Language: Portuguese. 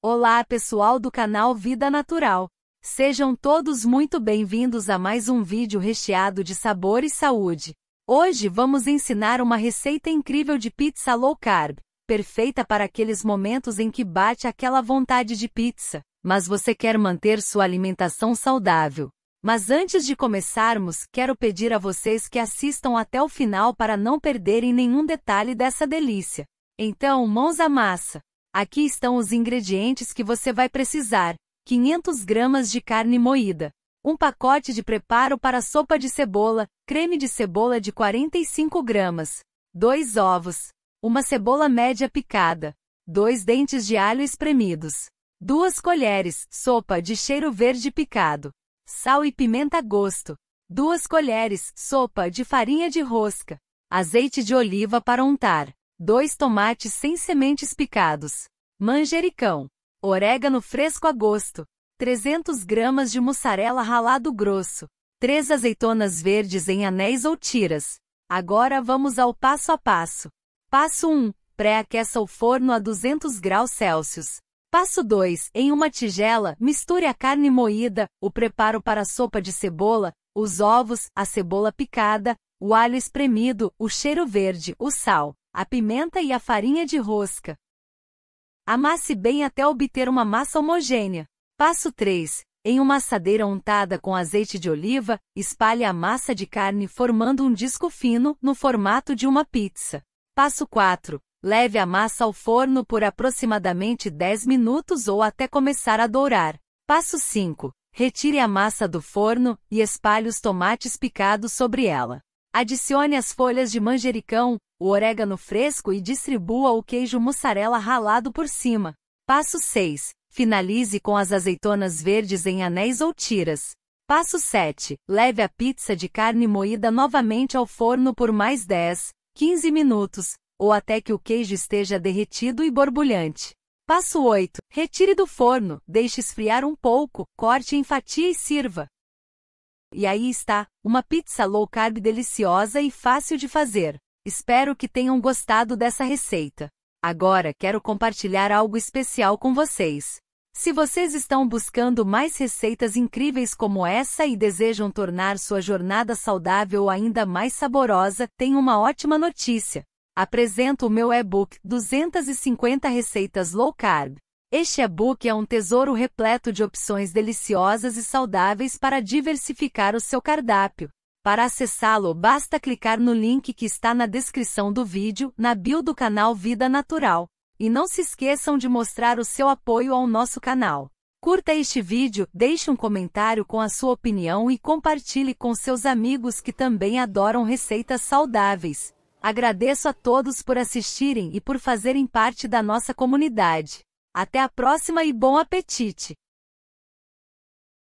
Olá, pessoal do canal Vida Natural. Sejam todos muito bem-vindos a mais um vídeo recheado de sabor e saúde. Hoje vamos ensinar uma receita incrível de pizza low carb, perfeita para aqueles momentos em que bate aquela vontade de pizza, mas você quer manter sua alimentação saudável. Mas antes de começarmos, quero pedir a vocês que assistam até o final para não perderem nenhum detalhe dessa delícia. Então, mãos à massa. Aqui estão os ingredientes que você vai precisar: 500 gramas de carne moída, um pacote de preparo para sopa de cebola, creme de cebola de 45 gramas, dois ovos, uma cebola média picada, dois dentes de alho espremidos, duas colheres sopa de cheiro verde picado, sal e pimenta a gosto, duas colheres sopa de farinha de rosca, azeite de oliva para untar. 2 tomates sem sementes picados, manjericão, orégano fresco a gosto, 300 gramas de mussarela ralado grosso, 3 azeitonas verdes em anéis ou tiras. Agora vamos ao passo a passo. Passo 1. Pré-aqueça o forno a 200 graus Celsius. Passo 2. Em uma tigela, misture a carne moída, o preparo para a sopa de cebola, os ovos, a cebola picada, o alho espremido, o cheiro verde, o sal a pimenta e a farinha de rosca. Amasse bem até obter uma massa homogênea. Passo 3. Em uma assadeira untada com azeite de oliva, espalhe a massa de carne formando um disco fino no formato de uma pizza. Passo 4. Leve a massa ao forno por aproximadamente 10 minutos ou até começar a dourar. Passo 5. Retire a massa do forno e espalhe os tomates picados sobre ela. Adicione as folhas de manjericão, o orégano fresco e distribua o queijo mussarela ralado por cima. Passo 6. Finalize com as azeitonas verdes em anéis ou tiras. Passo 7. Leve a pizza de carne moída novamente ao forno por mais 10, 15 minutos, ou até que o queijo esteja derretido e borbulhante. Passo 8. Retire do forno, deixe esfriar um pouco, corte em fatia e sirva. E aí está, uma pizza low carb deliciosa e fácil de fazer. Espero que tenham gostado dessa receita. Agora quero compartilhar algo especial com vocês. Se vocês estão buscando mais receitas incríveis como essa e desejam tornar sua jornada saudável ainda mais saborosa, tenho uma ótima notícia. Apresento o meu e-book 250 receitas low carb. Este e-book é um tesouro repleto de opções deliciosas e saudáveis para diversificar o seu cardápio. Para acessá-lo, basta clicar no link que está na descrição do vídeo, na bio do canal Vida Natural. E não se esqueçam de mostrar o seu apoio ao nosso canal. Curta este vídeo, deixe um comentário com a sua opinião e compartilhe com seus amigos que também adoram receitas saudáveis. Agradeço a todos por assistirem e por fazerem parte da nossa comunidade. Até a próxima e bom apetite!